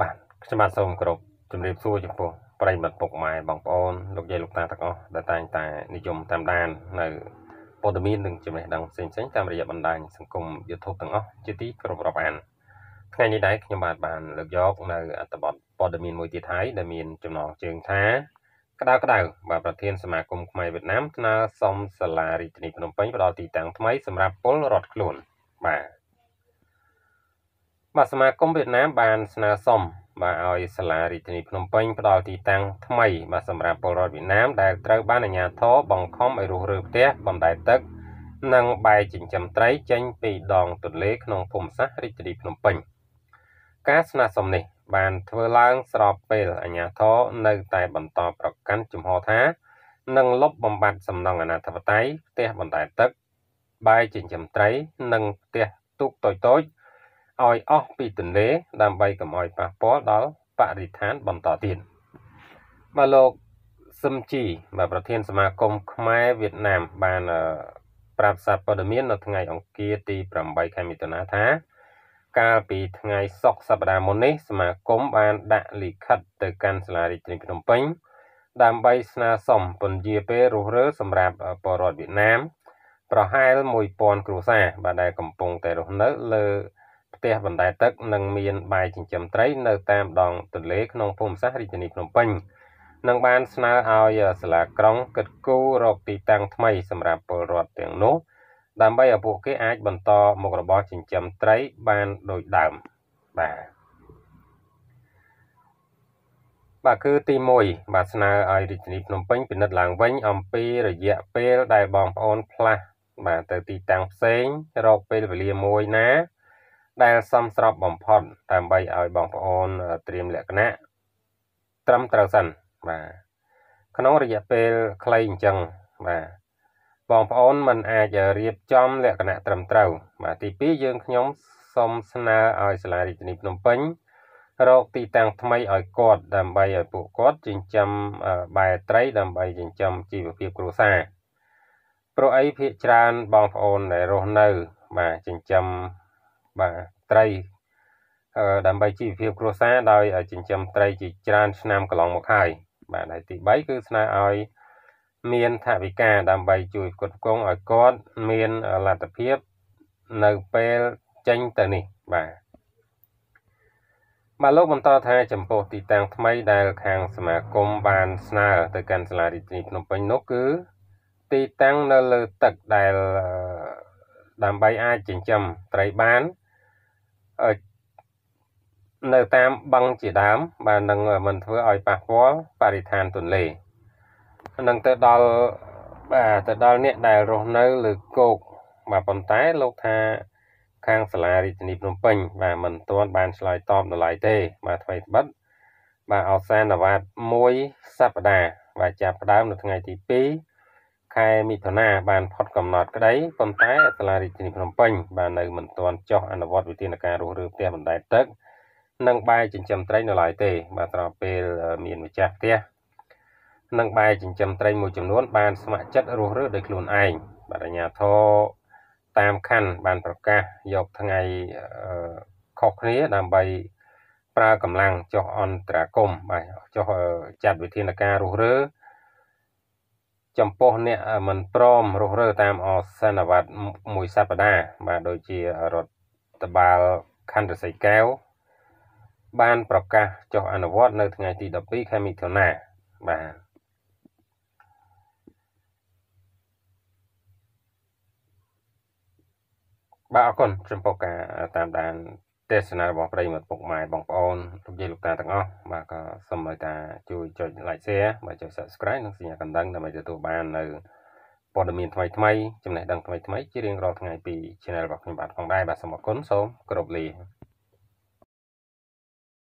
បាទខ្ញុំបាទសូមគោរពជំរាបសួរចំពោះប្រិយមិត្តពុកម៉ែបងប្អូន លោកយាយលោកតាទាំងអស់ដែលតែងតែនិយមតាមដាននៅព័ត៌មាននិងចំណេះដឹងផ្សេងៗតាមរយៈបណ្ដាញសង្គម YouTube ទាំងអស់ជាទីគោរពរាប់អានថ្ងៃនេះដែរខ្ញុំបាទបានលើកយកនៅអត្ថបទព័ត៌មានមួយទៀតហើយដែលមានចំណងជើងថាក្តៅក្តៅបាទប្រធានសមាគមខ្មែរវៀតណាមស្នើសុំសាលារាជធានីភ្នំពេញផ្ដល់ទីតាំងថ្មី សម្រាប់ពលរដ្ឋខ្លួនបាទបាទសមាគមវៀតណាមបានស្នើសុំបាទឲ្យសាលារាជធានីភ្នំពេញផ្ដល់ទីតាំងថ្មីបាទសម្រាប់ពលរដ្ឋវៀតណាមដែលត្រូវបានអាជ្ញាធរបង្ខំឲ្យរស់រើផ្ទះបំដែទឹក និងបែរចិញ្ចឹមត្រីចេញពីដងទន្លេក្នុងភូមិសាស្ត្ររាជធានីភ្នំពេញការស្នើសុំនេះបានធ្វើឡើងស្របពេលអាជ្ញាធរនៅតែបន្តប្រកាន់ជំហរថានឹងលុបបំបាត់សំណង់អនាធិបតេយ្យផ្ទះបណ្ដែតទឹកបាយចិញ្ចឹមត្រី និងផ្ទះទូកតូចៗឲ្យអស់ពីទន្លេដើម្បីកុំឲ្យប៉ះពាល់ដល់បរិស្ថានបន្តទៀតបាទលោកសឹមជីបាទប្រធានសមាគមខ្មែរវៀតណាម បានប្រាប់សារព័ត៌មាន នៅថ្ងៃអង្គារទី8ខែមិថុនាថា កាលពីថ្ងៃសុក្រសប្តាហ៍មុននេះសមាគមបានដាក់លិខិតទៅកាន់សាលារាជធានីភ្នំពេញដើម្បីស្នើសុំពន្យាពេលរុះរើ សម្រាប់ពលរដ្ឋវៀតណាមប្រហែល1000គ្រួសារបាទដែលកំពុងតែរស់នៅលើផ្ទះបណ្ដែតទឹកនិងមានបាយចិញ្ចឹមត្រីនៅតាមដងទន្លេក្នុងភូមិសាស្ត្ររាជធានីភ្នំពេញនឹងបានស្នើឲ្យសាលាក្រុងកិត្តគូរកទីតាំងថ្មីសម្រាប់ពលរដ្ឋទាំងនោះ ដើម្បីឲ្យពួកគេអាចបន្តមុខរបរចិញ្ចឹមត្រី បានដូចដើមបាទបាទគឺទី1បាទស្នើឲ្យរាជធានីភ្នំពេញពិនិត្យឡើងវិញអំពីរយៈពេលដែលបងប្អូនផ្លាស់បាទទៅទីតាំងផ្សេងរកពេលវេលាមួយណាដែលសមស្របបំផុតដើម្បីឲ្យបងប្អូន ត្រៀមលក្ខណៈត្រឹមត្រូវសិនបាទក្នុងរយៈពេលខ្លីអញ្ចឹងបាទបងប្អូនមិនអាចរៀបចំលក្ខណៈត្រឹមត្រូវបាទទី2យើងខ្ញុំសូមស្នើឲ្យសាលារាជធានីភ្នំពេញរកទីតាំងថ្មីឲ្យគាត់ដើម្បីឲ្យពួកគាត់ចិញ្ចឹមបែត្រី ដើម្បីចិញ្ចឹមជីវភាពគ្រួសារព្រោះអីភាកច្រើនបងប្អូនដែលរស់នៅបាទចិញ្ចឹមបាទត្រីដើម្បីជីវភាពគ្រួសារដោយចិញ្ចឹមត្រីជាច្រើនឆ្នាំកន្លងមកហើយបាទហើយទី3គឺស្នើឲ្យមានថវិកាដើម្បីជួយផ្គត់ផ្គង់ឲ្យគាត់មានលទ្ធភាពនៅពេលចេញទៅនេះបាទបាទលោកបន្តថាចំពោះទីតាំងថ្មីដែលខាងសមាគមបានស្នើទៅកាន់សាលារាជធានីភ្នំពេញនោះគឺ ទីតាំងនៅលើទឹកដែលដើម្បីអាចចិញ្ចឹមត្រីបាននៅតាមបឹងជាដើមបាទនឹងមិនធ្វើឲ្យប៉ះពាល់បរិស្ថានទន្លេនឹងទៅដល់បាទទៅដល់អ្នកដែលរស់នៅលើគោកបាទប៉ុន្តែលោកថាខាងសាលារាជធានីភ្នំពេញបាទមិនទាន់បានឆ្លើយតបនៅឡើយទេបាទថ្មីត្បិតបាទអសានវត្ត1សប្តាហ៍បាទចាប់ផ្ដើមនៅថ្ងៃទី2ខែមិថុនាបានផុតកំណត់ក្តីប៉ុន្តែសាលារាជធានីភ្នំពេញបាននៅមិនទាន់ចោះអនុវត្តវិធានការរុះរើផ្ទះបណ្តែតទឹក និងបាយចិញ្ចឹមត្រីនៅឡើយទេ បាទត្រង់ពេលមានម្ចាស់ផ្ទះនិងបាយចិញ្ចឹមត្រីមួយចំនួនបានស្ម័គ្រចិត្តរុះរើដោយខ្លួនឯងបាទអាជ្ញាធរតាមខណ្ឌបានប្រកាសយកថ្ងៃខុសគ្នាដើម្បីប្រើកម្លាំងចុះអន្តរាគមបាទចុះចាត់វិធានការរុះរើចំពោះអ្នកមិនព្រមរុះរើតាមអសនវត្តមួយសប្តាហ៍បាទដូចជារដ្ឋបាលខណ្ឌរសីកែវបានប្រកាសចុះអនុវត្តនៅថ្ងៃទី12ខែមិថុនាបាទបាទអរគុណចំពោះការតាមដានទេសនារបស់ប្រិយមិត្តពុកម៉ែបងប្អូនលោកយាយលោកតាទាំងអស់បាទក៏សូមឲ្យតាជួយចុច like share បាទចុច subscribe និងសញ្ញាកណ្ដឹងដើម្បីទទួលបាននៅព័ត៌មានថ្មីថ្មីចំណេះដឹងថ្មីថ្មីជារៀងរាល់ថ្ងៃពី channel របស់ខ្ញុំបាទផងដែរបាទសូមអរគុណសូមគោរពលា